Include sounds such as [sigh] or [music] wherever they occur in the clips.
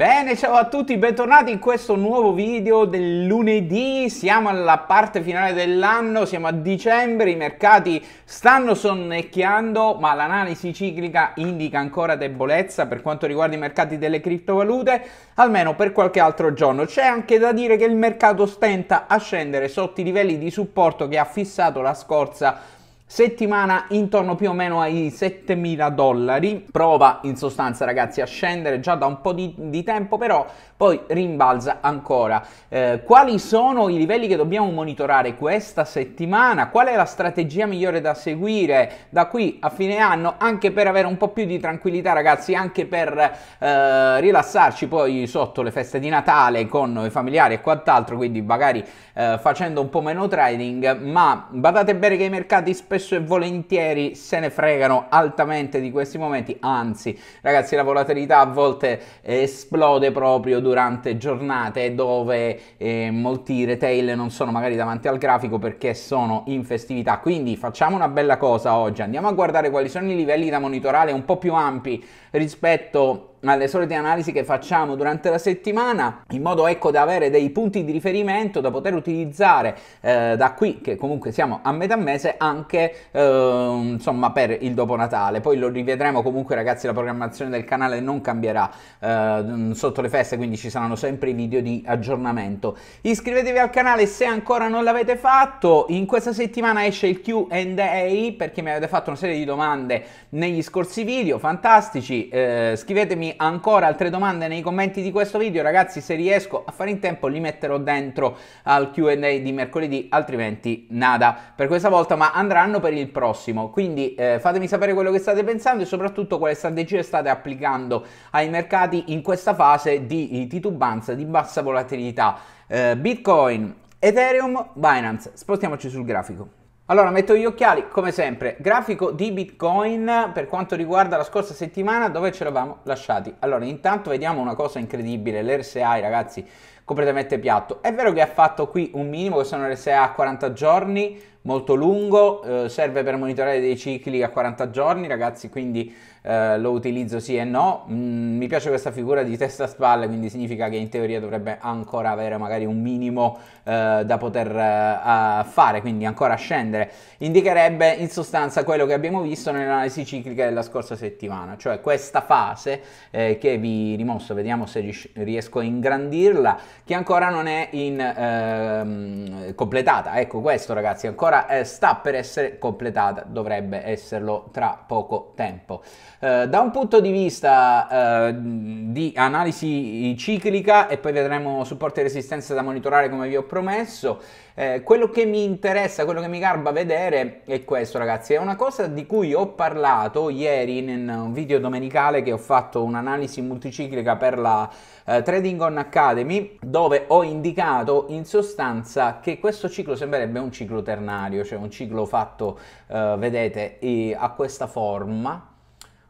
Bene, ciao a tutti, bentornati in questo nuovo video del lunedì, siamo alla parte finale dell'anno, siamo a dicembre, i mercati stanno sonnecchiando, ma l'analisi ciclica indica ancora debolezza per quanto riguarda i mercati delle criptovalute, almeno per qualche altro giorno. C'è anche da dire che il mercato stenta a scendere sotto i livelli di supporto che ha fissato la scorsa settimana intorno più o meno ai 7000 dollari prova in sostanza ragazzi a scendere già da un po' di, di tempo però poi rimbalza ancora eh, quali sono i livelli che dobbiamo monitorare questa settimana qual è la strategia migliore da seguire da qui a fine anno anche per avere un po' più di tranquillità ragazzi anche per eh, rilassarci poi sotto le feste di Natale con i familiari e quant'altro quindi magari eh, facendo un po' meno trading ma badate bene che i mercati spesso spesso e volentieri se ne fregano altamente di questi momenti, anzi ragazzi la volatilità a volte eh, esplode proprio durante giornate dove eh, molti retail non sono magari davanti al grafico perché sono in festività, quindi facciamo una bella cosa oggi, andiamo a guardare quali sono i livelli da monitorare un po' più ampi rispetto alle solite analisi che facciamo durante la settimana, in modo ecco da avere dei punti di riferimento da poter utilizzare eh, da qui, che comunque siamo a metà mese, anche eh, insomma per il dopo Natale. Poi lo rivedremo comunque ragazzi, la programmazione del canale non cambierà eh, sotto le feste, quindi ci saranno sempre i video di aggiornamento. Iscrivetevi al canale se ancora non l'avete fatto, in questa settimana esce il Q&A perché mi avete fatto una serie di domande negli scorsi video, fantastici, eh, scrivetemi ancora altre domande nei commenti di questo video, ragazzi se riesco a fare in tempo li metterò dentro al Q&A di mercoledì, altrimenti nada per questa volta, ma andranno per il prossimo, quindi eh, fatemi sapere quello che state pensando e soprattutto quale strategia state applicando ai mercati in questa fase di titubanza, di bassa volatilità. Eh, Bitcoin, Ethereum, Binance, spostiamoci sul grafico. Allora, metto gli occhiali, come sempre, grafico di Bitcoin per quanto riguarda la scorsa settimana dove ci eravamo lasciati. Allora, intanto vediamo una cosa incredibile, l'RSI, ragazzi, completamente piatto. È vero che ha fatto qui un minimo che sono RSA a 40 giorni, molto lungo, eh, serve per monitorare dei cicli a 40 giorni, ragazzi, quindi eh, lo utilizzo sì e no. Mm, mi piace questa figura di testa a spalle, quindi significa che in teoria dovrebbe ancora avere magari un minimo eh, da poter eh, fare, quindi ancora scendere. Indicherebbe in sostanza quello che abbiamo visto nell'analisi ciclica della scorsa settimana, cioè questa fase eh, che vi rimosso, vediamo se riesco a ingrandirla che ancora non è in, ehm, completata. Ecco questo ragazzi, ancora eh, sta per essere completata, dovrebbe esserlo tra poco tempo. Eh, da un punto di vista eh, di analisi ciclica e poi vedremo supporti e resistenza da monitorare come vi ho promesso, eh, quello che mi interessa, quello che mi garba vedere è questo, ragazzi. È una cosa di cui ho parlato ieri in un video domenicale che ho fatto un'analisi multiciclica per la eh, Trading On Academy, dove ho indicato in sostanza che questo ciclo sembrerebbe un ciclo ternario, cioè un ciclo fatto, eh, vedete, a questa forma,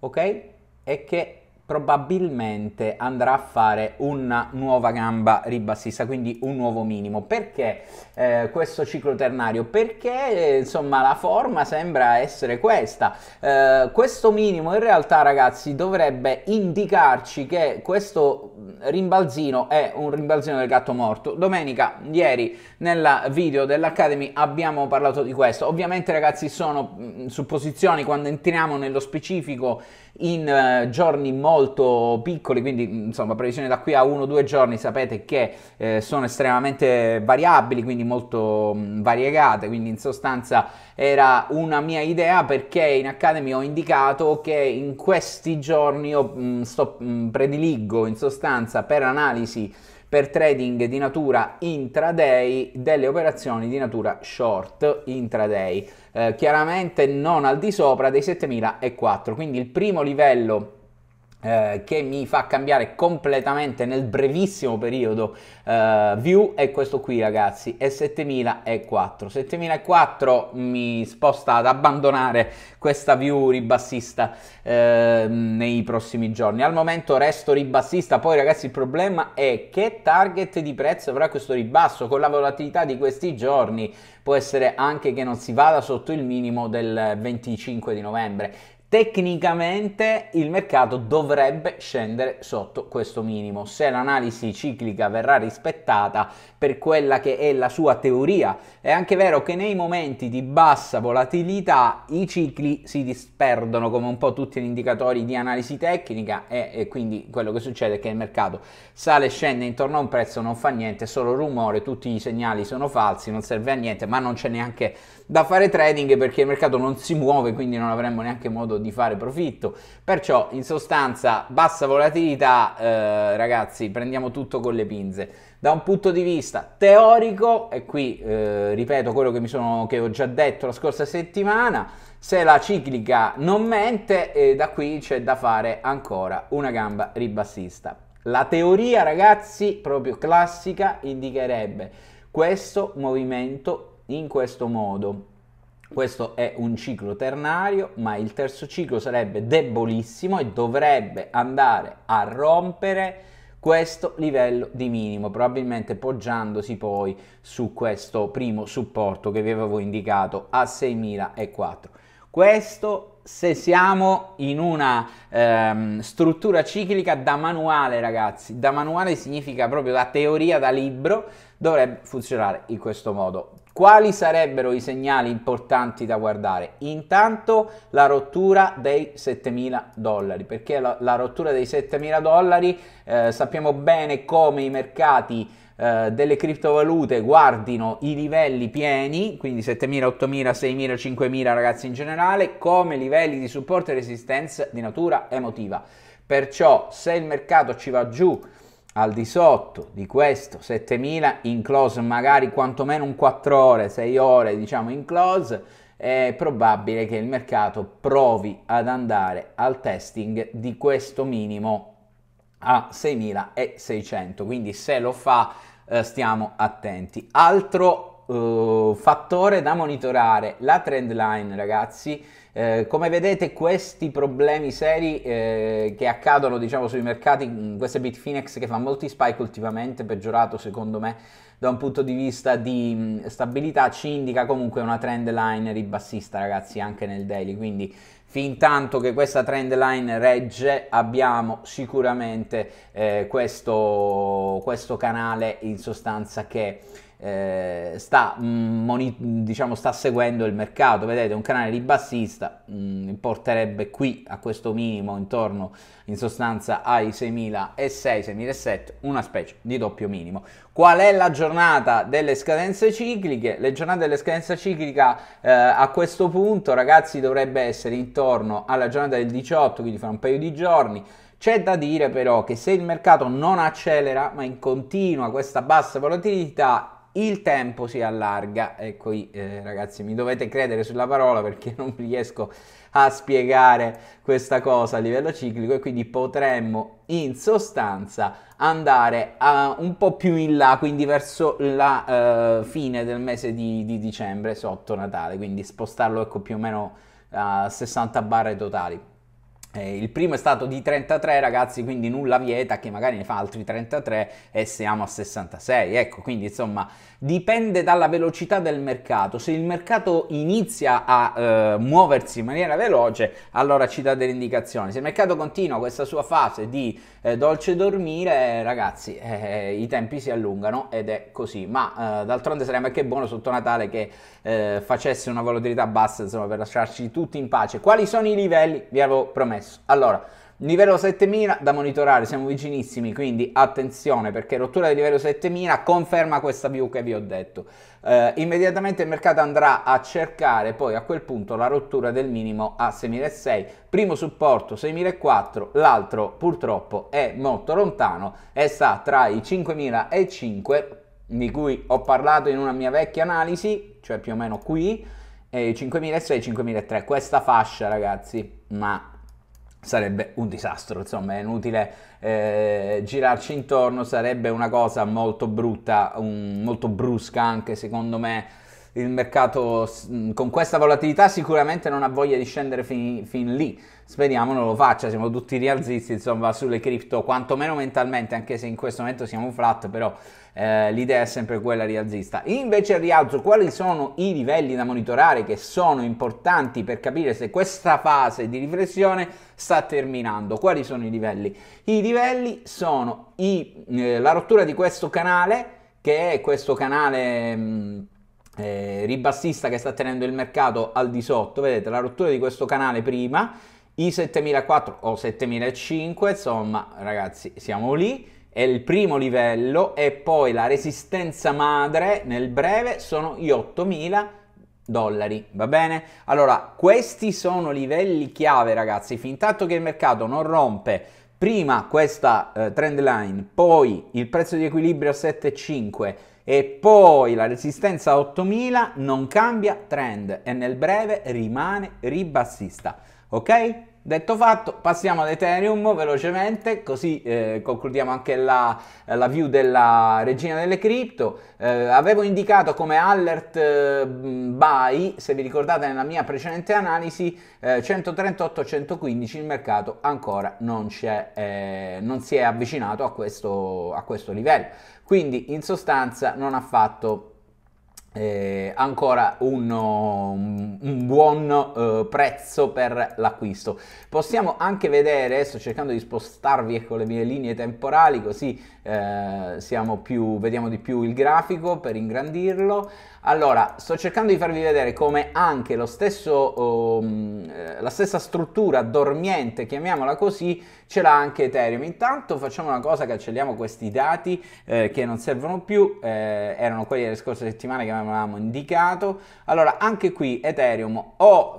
ok? E che probabilmente andrà a fare una nuova gamba ribassista, quindi un nuovo minimo. Perché eh, questo ciclo ternario? Perché insomma la forma sembra essere questa. Eh, questo minimo in realtà ragazzi dovrebbe indicarci che questo rimbalzino è un rimbalzino del gatto morto. Domenica, ieri, nel video dell'Academy abbiamo parlato di questo. Ovviamente ragazzi sono mm, supposizioni quando entriamo nello specifico in eh, giorni molto molto piccoli, quindi insomma previsioni da qui a 1-2 giorni sapete che eh, sono estremamente variabili, quindi molto mh, mm, variegate, quindi in sostanza era una mia idea perché in Academy ho indicato che in questi giorni io mh, mm, sto, mh, mm, prediligo in sostanza per analisi per trading di natura intraday delle operazioni di natura short intraday, eh, chiaramente non al di sopra dei 7004, quindi il primo livello eh, che mi fa cambiare completamente nel brevissimo periodo eh, view è questo qui ragazzi è 7004 7004 mi sposta ad abbandonare questa view ribassista eh, nei prossimi giorni al momento resto ribassista poi ragazzi il problema è che target di prezzo avrà questo ribasso con la volatilità di questi giorni può essere anche che non si vada sotto il minimo del 25 di novembre Tecnicamente il mercato dovrebbe scendere sotto questo minimo se l'analisi ciclica verrà rispettata per quella che è la sua teoria. È anche vero che nei momenti di bassa volatilità i cicli si disperdono come un po' tutti gli indicatori di analisi tecnica e, e quindi quello che succede è che il mercato sale e scende intorno a un prezzo, non fa niente, solo rumore, tutti i segnali sono falsi, non serve a niente, ma non c'è neanche da fare trading perché il mercato non si muove, quindi non avremmo neanche modo di di fare profitto. Perciò in sostanza bassa volatilità, eh, ragazzi, prendiamo tutto con le pinze. Da un punto di vista teorico, e qui eh, ripeto quello che, mi sono, che ho già detto la scorsa settimana, se la ciclica non mente, eh, da qui c'è da fare ancora una gamba ribassista. La teoria, ragazzi, proprio classica, indicherebbe questo movimento in questo modo. Questo è un ciclo ternario, ma il terzo ciclo sarebbe debolissimo e dovrebbe andare a rompere questo livello di minimo, probabilmente poggiandosi poi su questo primo supporto che vi avevo indicato a 6004. Questo se siamo in una ehm, struttura ciclica da manuale, ragazzi, da manuale significa proprio da teoria, da libro, dovrebbe funzionare in questo modo. Quali sarebbero i segnali importanti da guardare? Intanto la rottura dei 7000 dollari, perché la, la rottura dei 7000 dollari eh, sappiamo bene come i mercati eh, delle criptovalute guardino i livelli pieni, quindi 7000, 8000, 6000, 5000 ragazzi in generale, come livelli di supporto e resistenza di natura emotiva. Perciò se il mercato ci va giù al di sotto di questo 7000 in close magari quantomeno un 4 ore, 6 ore diciamo in close, è probabile che il mercato provi ad andare al testing di questo minimo a 6600 quindi se lo fa eh, stiamo attenti altro Uh, fattore da monitorare la trend line ragazzi eh, come vedete questi problemi seri eh, che accadono diciamo sui mercati mm, questa Bitfinex che fa molti spike ultimamente peggiorato secondo me da un punto di vista di mm, stabilità ci indica comunque una trend line ribassista ragazzi anche nel daily quindi fin tanto che questa trend line regge abbiamo sicuramente eh, questo, questo canale in sostanza che eh, sta, mh, mm, diciamo, sta, seguendo il mercato, vedete un canale ribassista mh, mm, porterebbe qui a questo minimo intorno in sostanza ai 6.600-6.700, una specie di doppio minimo. Qual è la giornata delle scadenze cicliche? Le giornate delle scadenze cicliche eh, a questo punto ragazzi dovrebbe essere intorno alla giornata del 18, quindi fra un paio di giorni, c'è da dire però che se il mercato non accelera ma in continua questa bassa volatilità il tempo si allarga e qui eh, ragazzi mi dovete credere sulla parola perché non [laughs] riesco a spiegare questa cosa a livello ciclico e quindi potremmo in sostanza andare a, un po' più in là quindi verso la eh, fine del mese di, di, dicembre sotto Natale quindi spostarlo ecco più o meno a 60 barre totali eh, il primo è stato di 33 ragazzi, quindi nulla vieta che magari ne fa altri 33 e siamo a 66. Ecco, quindi insomma dipende dalla velocità del mercato. Se il mercato inizia a eh, muoversi in maniera veloce, allora ci dà delle indicazioni. Se il mercato continua questa sua fase di eh, dolce dormire, ragazzi, eh, i tempi si allungano ed è così. Ma eh, d'altronde sarebbe anche buono sotto Natale che eh, facesse una volatilità bassa, insomma, per lasciarci tutti in pace. Quali sono i livelli? Vi avevo promesso messo. Allora, livello 7000 da monitorare, siamo vicinissimi, quindi attenzione perché rottura del livello 7000 conferma questa view che vi ho detto. Eh, immediatamente il mercato andrà a cercare poi a quel punto la rottura del minimo a 6006, primo supporto 6004, l'altro purtroppo è molto lontano e sta tra i 5005 di cui ho parlato in una mia vecchia analisi, cioè più o meno qui, eh, 5006 5.300, questa fascia ragazzi, ma sarebbe un disastro, insomma è inutile eh, girarci intorno, sarebbe una cosa molto brutta, un, molto brusca anche secondo me il mercato con questa volatilità sicuramente non ha voglia di scendere fin, fin lì. Speriamo non lo faccia, siamo tutti rialzisti insomma sulle cripto, quantomeno mentalmente, anche se in questo momento siamo flat, però eh, l'idea è sempre quella rialzista. Invece al rialzo, quali sono i livelli da monitorare che sono importanti per capire se questa fase di riflessione sta terminando? Quali sono i livelli? I livelli sono i, eh, la rottura di questo canale, che è questo canale... Mh, eh, ribassista che sta tenendo il mercato al di sotto, vedete la rottura di questo canale prima, i 7.400 o 7.500, insomma ragazzi siamo lì, è il primo livello e poi la resistenza madre nel breve sono gli 8000 dollari, va bene? Allora, questi sono livelli chiave, ragazzi. Fin tanto che il mercato non rompe prima questa eh, trend line, poi il prezzo di equilibrio a 7,5 e poi la resistenza a 8000 non cambia trend e nel breve rimane ribassista, ok? Detto fatto, passiamo ad Ethereum velocemente, così eh, concludiamo anche la, la, view della regina delle cripto. Eh, avevo indicato come alert eh, buy, se vi ricordate nella mia precedente analisi, 138-115 eh, il mercato ancora non, eh, non si è avvicinato a questo, a questo livello. Quindi in sostanza non ha fatto eh, ancora un, un, buon uh, prezzo per l'acquisto. Possiamo anche vedere, sto cercando di spostarvi con ecco, le mie linee temporali così eh, siamo più, vediamo di più il grafico per ingrandirlo. Allora, sto cercando di farvi vedere come anche lo stesso um, la stessa struttura dormiente, chiamiamola così, ce l'ha anche Ethereum. Intanto facciamo una cosa, cancelliamo questi dati eh, che non servono più, eh, erano quelli delle scorse settimane che avevamo indicato. Allora, anche qui Ethereum o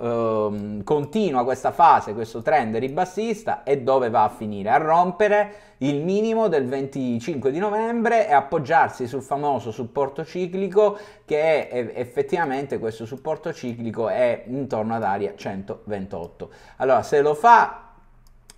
ehm, continua questa fase, questo trend ribassista e dove va a finire? A rompere il minimo del 25 di novembre e appoggiarsi sul famoso supporto ciclico che è, effettivamente questo supporto ciclico è intorno ad area 128. Allora, se lo fa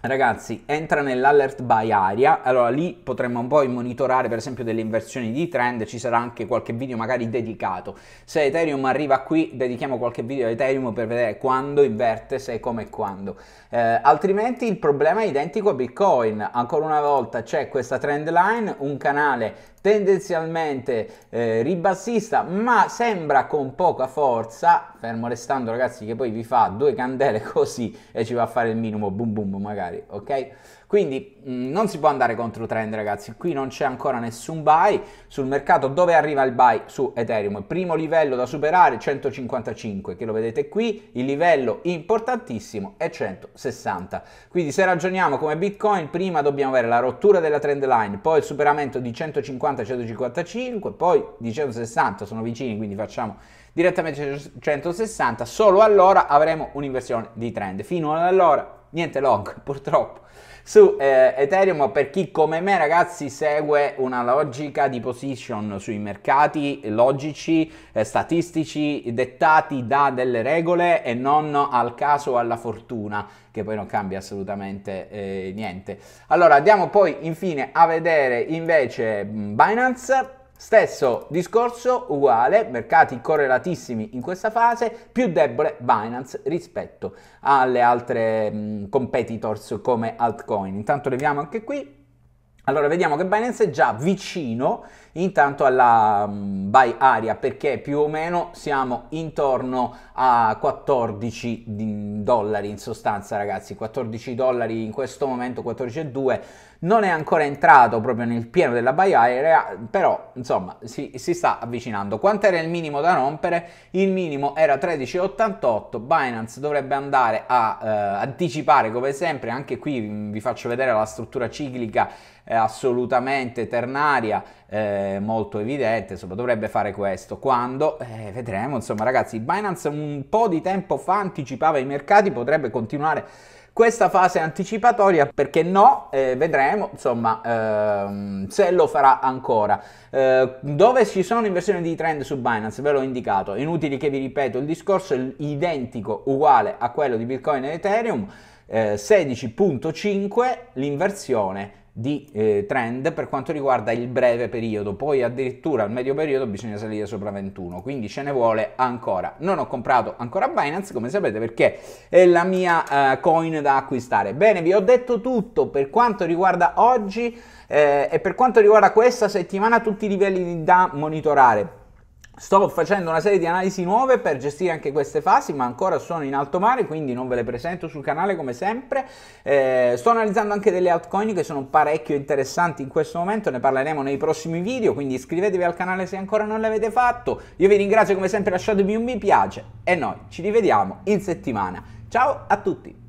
ragazzi entra nell'alert by area allora lì potremmo poi monitorare per esempio delle inversioni di trend ci sarà anche qualche video magari dedicato se Ethereum arriva qui dedichiamo qualche video a Ethereum per vedere quando inverte se come e quando eh, altrimenti il problema è identico a Bitcoin ancora una volta c'è questa trend line un canale tendenzialmente eh, ribassista ma sembra con poca forza fermo restando ragazzi che poi vi fa due candele [laughs] così e ci va a fare il minimo boom boom magari ok quindi mh, mm, non si può andare contro trend, ragazzi. Qui non c'è ancora nessun buy sul mercato. Dove arriva il buy su Ethereum? Primo livello da superare 155, che lo vedete qui, il livello importantissimo è 160. Quindi se ragioniamo come Bitcoin, prima dobbiamo avere la rottura della trend line, poi il superamento di 150-155, poi di 160 sono vicini, quindi facciamo direttamente 160, solo allora avremo un'inversione di trend. Fino ad allora niente log, [laughs] purtroppo su eh, Ethereum per chi come me ragazzi segue una logica di position sui mercati logici, eh, statistici, dettati da delle regole e non al caso o alla fortuna che poi non cambia assolutamente eh, niente. Allora andiamo poi infine a vedere invece Binance Stesso discorso, uguale, mercati correlatissimi in questa fase, più debole Binance rispetto alle altre mh, mm, competitors come altcoin. Intanto leviamo anche qui. Allora vediamo che Binance è già vicino intanto alla mh, mm, buy area perché più o meno siamo intorno a 14 mm, dollari in sostanza ragazzi, 14 dollari in questo momento, 14,2 non è ancora entrato proprio nel pieno della buy area, però insomma si, si sta avvicinando. Quanto era il minimo da rompere? Il minimo era 13,88, Binance dovrebbe andare a eh, anticipare come sempre, anche qui vi faccio vedere la struttura ciclica eh, assolutamente ternaria, eh, molto evidente, insomma dovrebbe fare questo. Quando? Eh, vedremo, insomma ragazzi, Binance un po' di tempo fa anticipava i mercati, potrebbe continuare questa fase anticipatoria perché no eh, vedremo insomma ehm, se lo farà ancora eh, dove ci sono inversioni di trend su Binance ve l'ho indicato inutili che vi ripeto il discorso è identico uguale a quello di Bitcoin e Ethereum eh, 16.5 l'inversione di eh, trend per quanto riguarda il breve periodo, poi addirittura al medio periodo bisogna salire sopra 21, quindi ce ne vuole ancora. Non ho comprato ancora Binance, come sapete, perché è la mia eh, coin da acquistare. Bene, vi ho detto tutto per quanto riguarda oggi eh, e per quanto riguarda questa settimana tutti i livelli da monitorare Sto facendo una serie di analisi nuove per gestire anche queste fasi, ma ancora sono in alto mare, quindi non ve le presento sul canale come sempre. Eh, sto analizzando anche delle altcoin che sono parecchio interessanti in questo momento, ne parleremo nei prossimi video, quindi iscrivetevi al canale se ancora non l'avete fatto. Io vi ringrazio come sempre, lasciatemi un mi piace e noi ci rivediamo in settimana. Ciao a tutti!